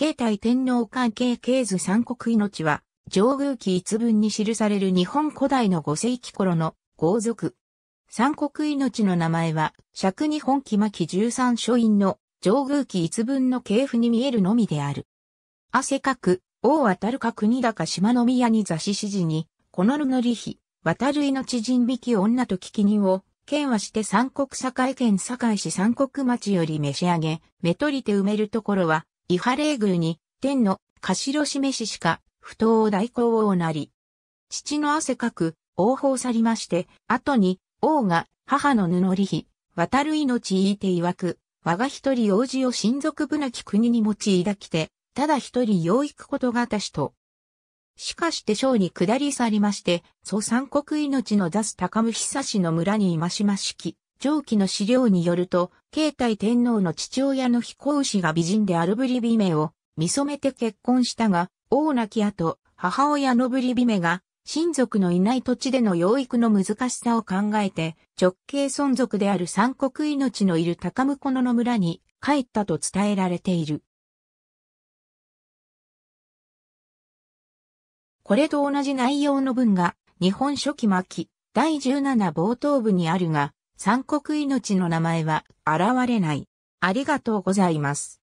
慶太天皇関係経図三国命は、上宮記一文に記される日本古代の五世紀頃の豪族。三国命の名前は、釈日本紀末期十三書院の上宮記一文の系譜に見えるのみである。汗かく、王渡るか国高島の宮に座し指示に、このるの利比、渡る命人引き女と聞き人を、県はして三国堺県堺市三国町より召し上げ、目取りて埋めるところは、伊波霊宮に、天の、頭示ししか、不当代行王なり。父の汗かく、王法去りまして、後に、王が、母の布りひ、渡る命いいて曰く、我が一人王子を親族ぶなき国に持ち抱きて、ただ一人養育ことがたしと。しかして章に下り去りまして、祖三国命の出す高む久しの村にいましましき。上記の資料によると、慶太天皇の父親の飛行士が美人であるブリビメを見染めて結婚したが、王亡き後、母親のブリビメが、親族のいない土地での養育の難しさを考えて、直系存続である三国命のいる高婿野の村に帰ったと伝えられている。これと同じ内容の文が、日本書紀末期、第17冒頭部にあるが、三国命の名前は現れない。ありがとうございます。